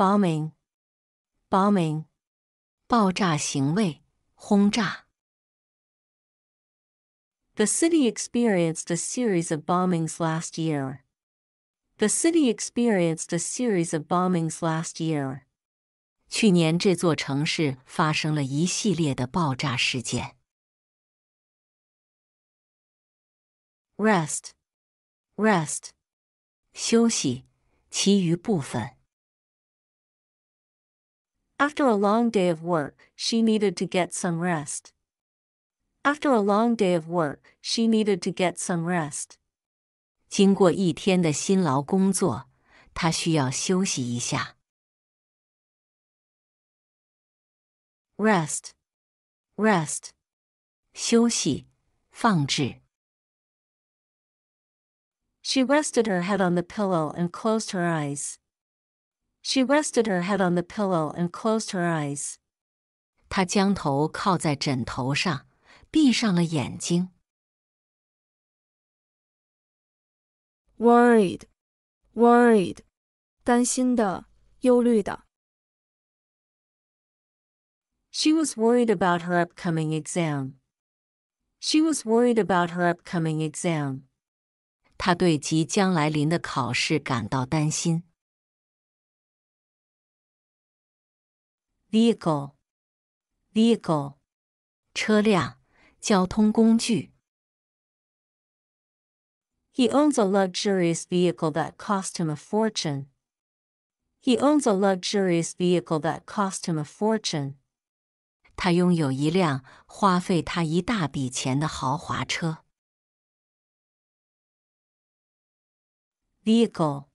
bombing, bombing，爆炸行为，轰炸。The city experienced a series of bombings last year. The city experienced a series of bombings last year. 去年这座城市发生了一系列的爆炸事件。Rest, rest，休息，其余部分。after a long day of work, she needed to get some rest. After a long day of work, she needed to get some rest. 经过一天的辛劳工作，她需要休息一下。Rest, rest，休息，放置。She rested her head on the pillow and closed her eyes. She rested her head on the pillow and closed her eyes. 她将头靠在枕头上，闭上了眼睛。Worried, She was worried about her upcoming exam. She was worried about her upcoming exam. 她对即将来临的考试感到担心。vehicle vehicle 车辆、交通工具。He owns a luxurious vehicle that cost him a fortune. He owns a luxurious vehicle that cost him a fortune. 他拥有一辆花费他一大笔钱的豪华车。Vehicle,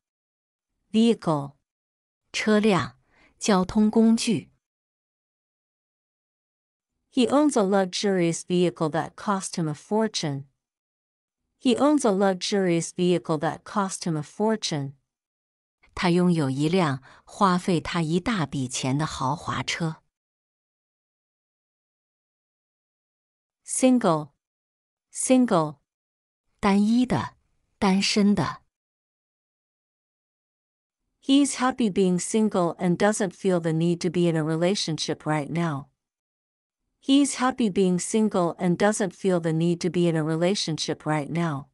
vehicle，车辆、交通工具。he owns a luxurious vehicle that cost him a fortune. He owns a luxurious vehicle that cost him a fortune. 他拥有一辆花费他一大笔钱的豪华车。Single, He's happy being single and doesn't feel the need to be in a relationship right now. He's happy being single and doesn't feel the need to be in a relationship right now.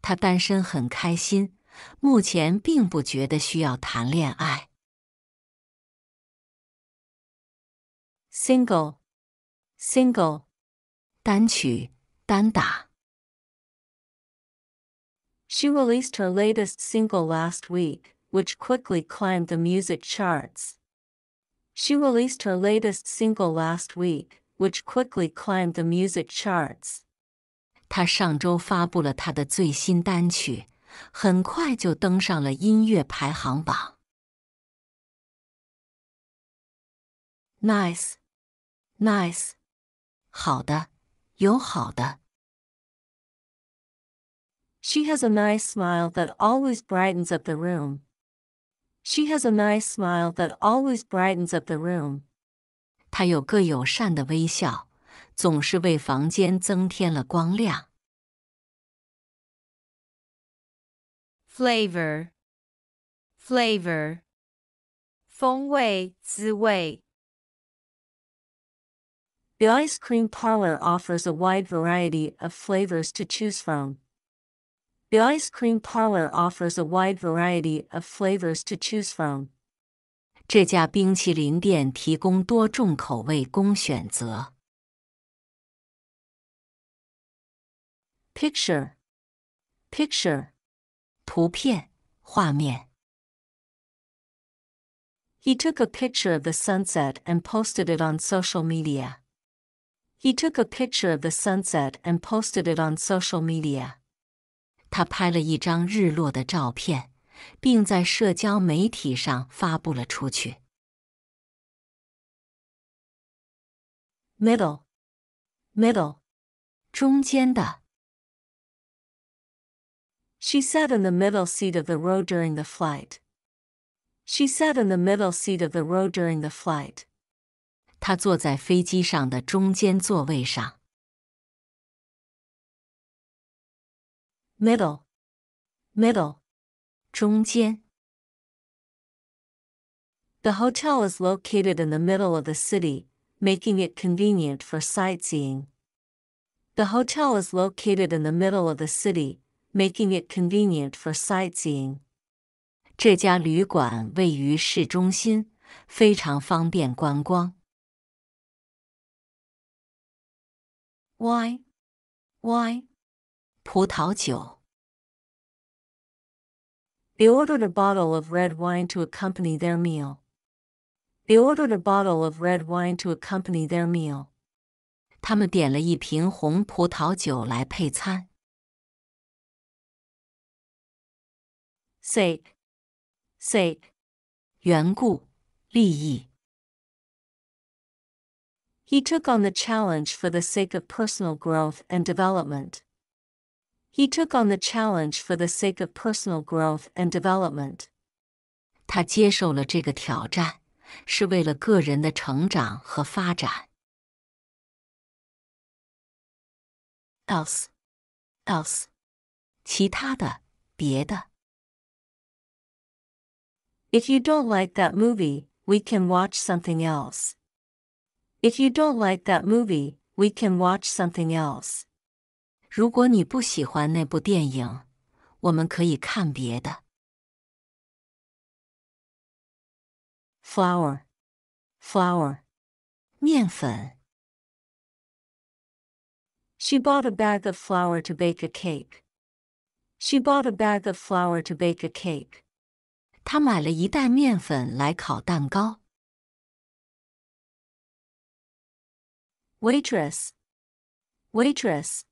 他单身很开心，目前并不觉得需要谈恋爱。Single, She released her latest single last week, which quickly climbed the music charts. She released her latest single last week, which quickly climbed the music charts. 她上周发布了她的最新单曲，很快就登上了音乐排行榜。Nice, She has a nice smile that always brightens up the room. She has a nice smile that always brightens up the room. 她有个友善的微笑，总是为房间增添了光亮。Flavor, flavor, 风味、滋味。The ice cream parlor offers a wide variety of flavors to choose from. The ice cream parlor offers a wide variety of flavors to choose from. 这家冰淇淋店提供多种口味供选择。Picture, picture, 图片、画面。He took a picture of the sunset and posted it on social media. He took a picture of the sunset and posted it on social media. 他拍了一张日落的照片，并在社交媒体上发布了出去。Middle, middle，中间的。She sat in the middle seat of the r o a during d the flight. She sat in the middle seat of the r o a during d the flight. 她坐在飞机上的中间座位上。middle middle 中间 The hotel is located in the middle of the city, making it convenient for sightseeing. The hotel is located in the middle of the city, making it convenient for sightseeing. 这家旅馆位于市中心，非常方便观光。Why? Why? 葡萄酒。They ordered a bottle of red wine to accompany their meal. They ordered a bottle of red wine to accompany their meal. 他们点了一瓶红葡萄酒来配餐。sake, sake，缘故、利益。He took on the challenge for the sake of personal growth and development. He took on the challenge for the sake of personal growth and development. 他接受了这个挑战，是为了个人的成长和发展。Else, else，其他的，别的。If you don't like that movie, we can watch something else. If you don't like that movie, we can watch something else. 如果你不喜欢那部电影，我们可以看别的。flour, flour, 面粉。She bought a bag of flour to bake a cake. She bought a bag of flour to bake a cake. 她买了一袋面粉来烤蛋糕。Waitress, waitress.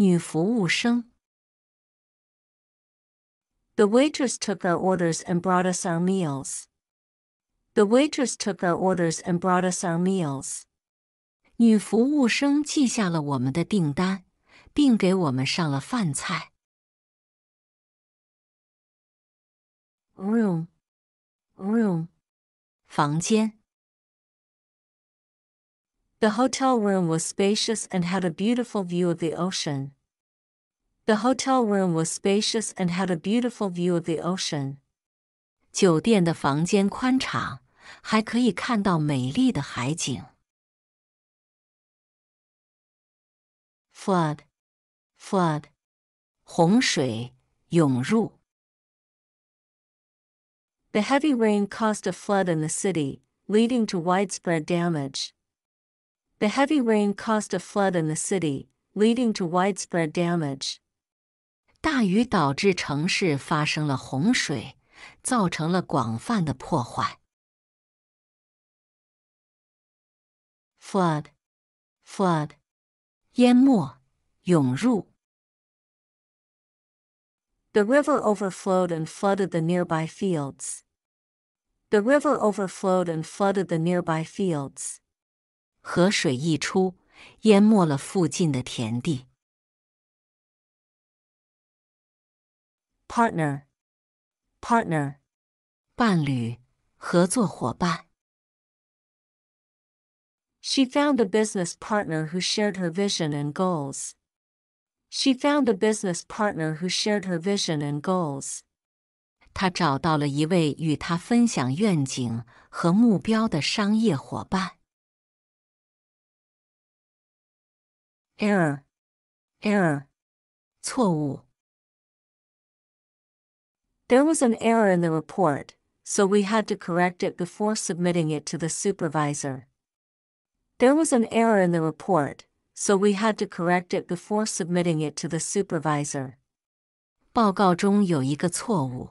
女服务生。The waitress took our orders and brought us our meals. The waitress took our orders and brought us our meals. 女服务生记下了我们的订单，并给我们上了饭菜。Room, room, 房间。the hotel room was spacious and had a beautiful view of the ocean. The hotel room was spacious and had a beautiful view of the ocean. 酒店的房间宽敞，还可以看到美丽的海景。Flood, flood，洪水涌入。The heavy rain caused a flood in the city, leading to widespread damage. The heavy rain caused a flood in the city, leading to widespread damage. 大雨导致城市发生了洪水，造成了广泛的破坏。Flood, flood，淹没，涌入。The river overflowed and flooded the nearby fields. The river overflowed and flooded the nearby fields. 河水溢出，淹没了附近的田地。partner partner 伴侣、合作伙伴。She found a business partner who shared her vision and goals. She found a business partner who shared her vision and goals. 她找到了一位与她分享愿景和目标的商业伙伴。error, error, 错误. There was an error in the report, so we had to correct it before submitting it to the supervisor. There was an error in the report, so we had to correct it before submitting it to the supervisor. 报告中有一个错误，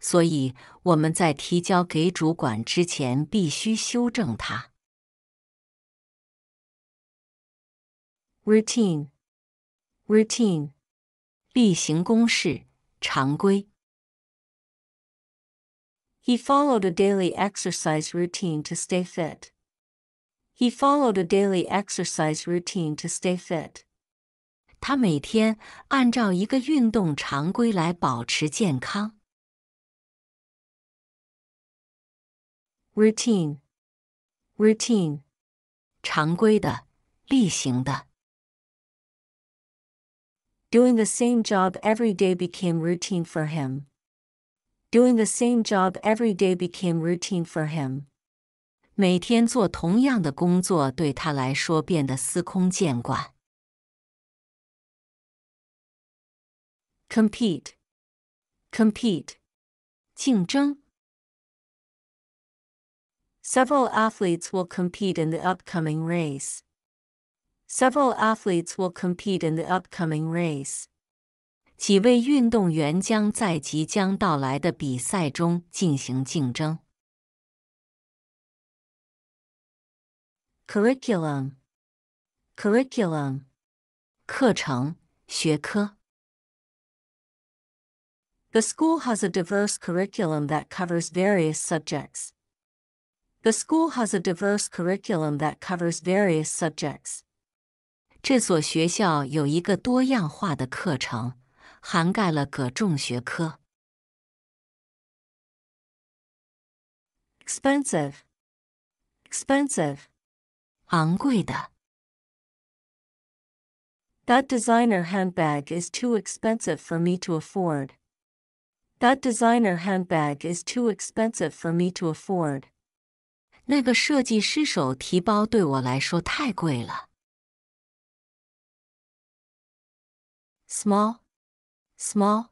所以我们在提交给主管之前必须修正它。routine routine 例行公事常规。He followed a daily exercise routine to stay fit. He followed a daily exercise routine to stay fit. 他每天按照一个运动常规来保持健康。Routine, routine，常规的、例行的。Doing the same job every day became routine for him. Doing the same job every day became routine for him. 每天做同样的工作对他来说变得司空见惯。Compete, compete, 竞争。Several athletes will compete in the upcoming race. Several athletes will compete in the upcoming race. 几位运动员将在即将到来的比赛中进行竞争。Curriculum, curriculum, 课程、学科。The school has a diverse curriculum that covers various subjects. The school has a diverse curriculum that covers various subjects. 这所学校有一个多样化的课程，涵盖了各种学科。expensive, expensive，昂贵的。That designer handbag is too expensive for me to afford. That designer handbag is too expensive for me to afford. 那个设计师手提包对我来说太贵了。small small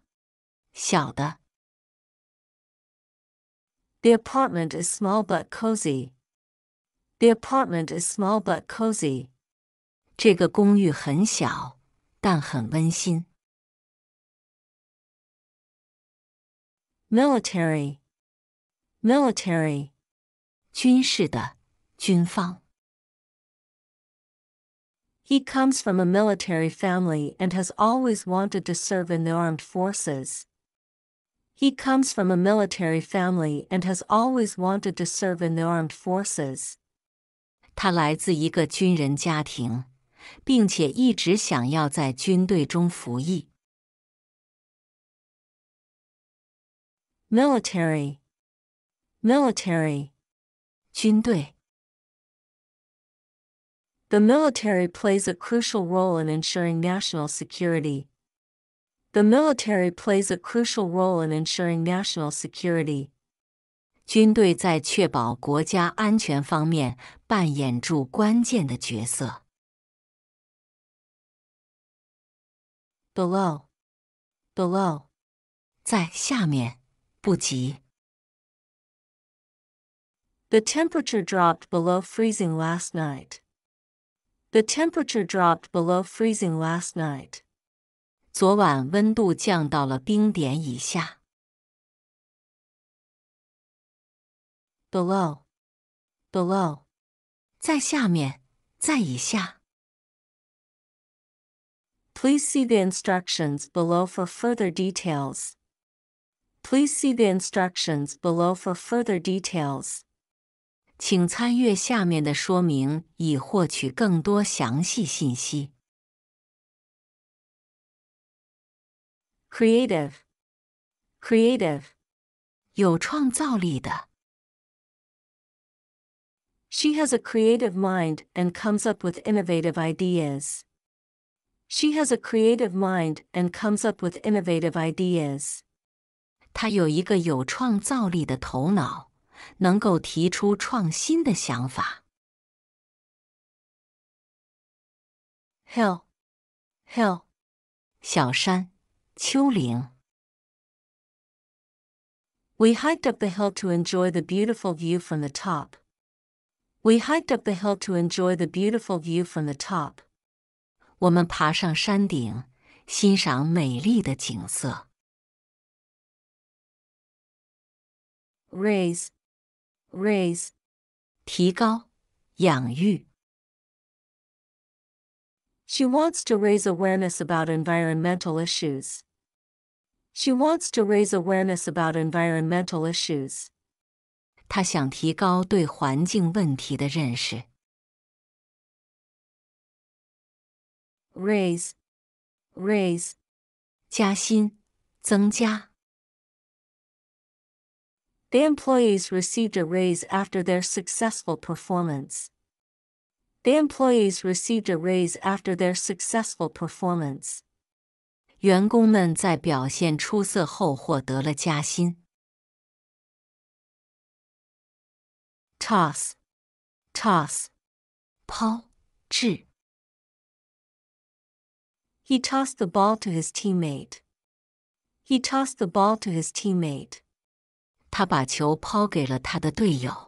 小的 The apartment is small but cozy. The apartment is small but cozy. 这个公寓很小，但很温馨。Military, military，军事的，军方。he comes from a military family and has always wanted to serve in the armed forces. He comes from a military family and has always wanted to serve in the armed forces. 他来自一个军人家庭，并且一直想要在军队中服役。Military, military，军队。the military plays a crucial role in ensuring national security. The military plays a crucial role in ensuring national security. 军队在确保国家安全方面扮演住关键的角色。Below, The temperature dropped below freezing last night. The temperature dropped below freezing last night. 昨晚温度降到了冰点以下。Below, below，在下面，在以下。Please see the instructions below for further details. Please see the instructions below for further details. 请参阅下面的说明以获取更多详细信息。Creative, creative，有创造力的。She has a creative mind and comes up with innovative ideas. She has a creative mind and comes up with innovative ideas. 她有一个有创造力的头脑。能够提出创新的想法。hill hill 小山丘陵。We hiked up the hill to enjoy the beautiful view from the top. We hiked up the hill to enjoy the beautiful view from the top. 我们爬上山顶，欣赏美丽的景色。Raise, raise She wants to raise awareness about environmental issues. She wants to raise awareness about environmental issues. raise raise，加薪，增加。the employees received a raise after their successful performance. The employees received a raise after their successful performance. 员工们在表现出色后获得了加薪。toss, toss, 抛掷。He tossed the ball to his teammate. He tossed the ball to his teammate. 他把球抛给了他的队友。